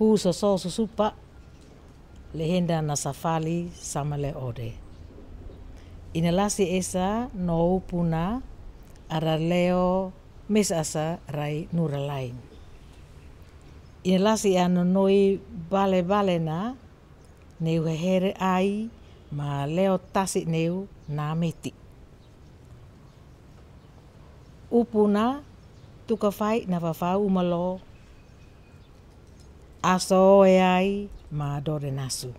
hu so so susupa le henda na safali sama le ode. Ina lasi esa no upuna ara leo mesasa rai nura lain. Ina lasi ano noi bale bale na neu hehere ai ma leo tasi neu na meti. Upuna fai na fafau malo aso e ai ma dode nasu.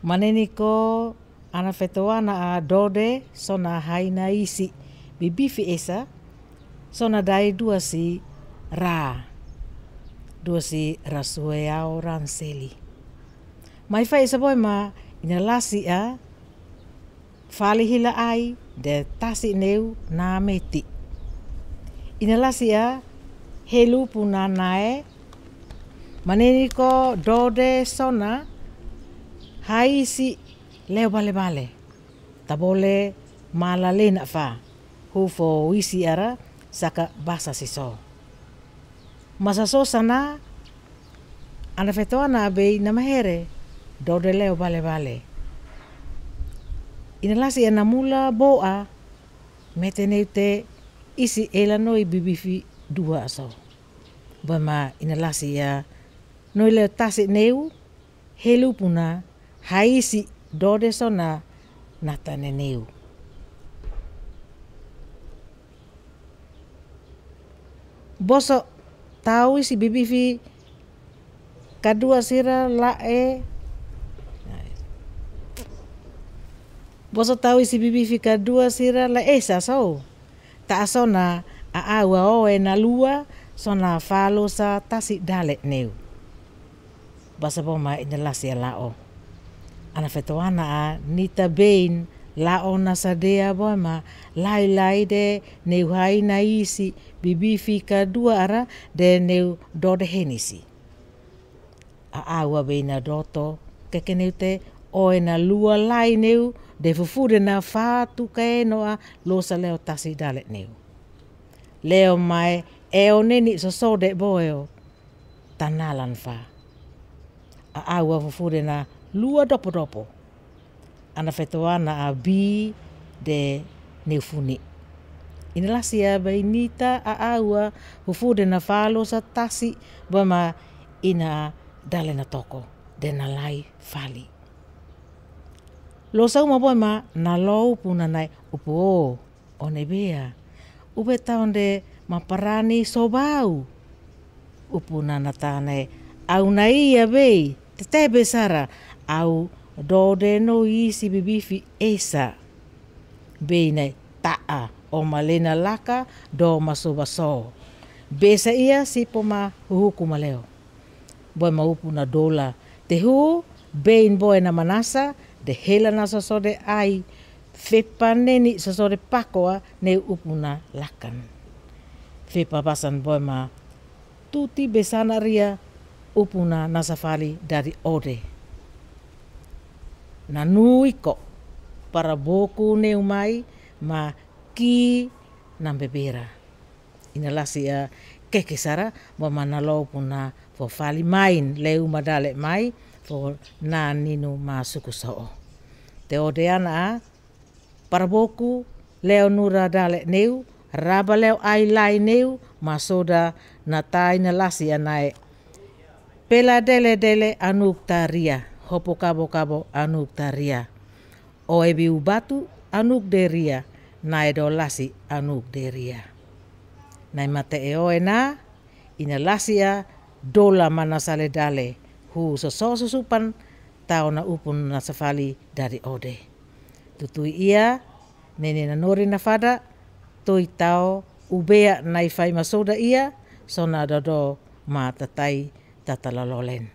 Maneni ko ana fetoa na a dode sona haina isi bibifi esa sona dai dua si ra dua si rasue ao ranseli. Mai fai esa boy ma ina lasi a fali hila ai de tasi neu na meti. Ina lasi a helu puna nae maneniko dode sona haisi leo bale bale tabole malale na fa hufo wisi ara saka basa masa masaso sana ana fetoa na abei na mahere dode leo bale bale inalasi ana mula boa meteneu isi ela noi bibifi dua aso bama inalasi ya no le tase neu helu puna haisi dodeso na natane neu. Boso tahu si bibivi kadua sira lae Boso tahu si bibi fika dua sira la esa eh, so. Ta sona a awa na lua sona falosa tasi dalek neu. basabo ma inala siya lao. Ana fetoana a ah, nita bain lao na sadea ma lai lai de neu hai na isi bibi fika dua ara de neu dode henisi. A awa beina doto kekeneu te oe na lua lai neu de fufude na fatu kae noa ah, losa leo tasi dalet neu. Leo mai eo neni sosode boeo tanalan faa. a au a fufure na lua dopo dopo ana fetoana a bi de neufuni. Ina lasi a bainita a aua fufure na falo sa tasi bama ina dale na toko de na lai fali. Lo sau ma ma na lo puna nai upo o one bea. Upe taon de sobau. Upu na na tane au na ia bei. te te sara au dode no isi bibifi esa beine taa o malena laka do masobaso besa ia si poma huku maleo boe maupu na dola te hu bein boe na manasa de hela na sosode ai fepa neni sosode pakoa ne upuna lakan fepa pasan boe ma tuti besana ria upuna nasafali dari ode. Nanui ko para boku neumai ma ki nambebera. Inilah si uh, kekisara memanalo puna fo fali main leu madale mai fo naninu masuku so. Te ode ana para boku leo nura dale neu raba leo ai lai neu masoda na tai na lasi Pela dele dele anuk taria, hopo kabo kabo anuk taria. O ebi ubatu anuk deria, do lasi anuk deria. Nai mate e na, ina lasia dola mana sale dale, hu soso susupan tau na upun na safali dari ode. Tutui ia, nene na nori na fada, toi tau ubea nai fai masoda ia, sona dodo ma tatai Tatalololén.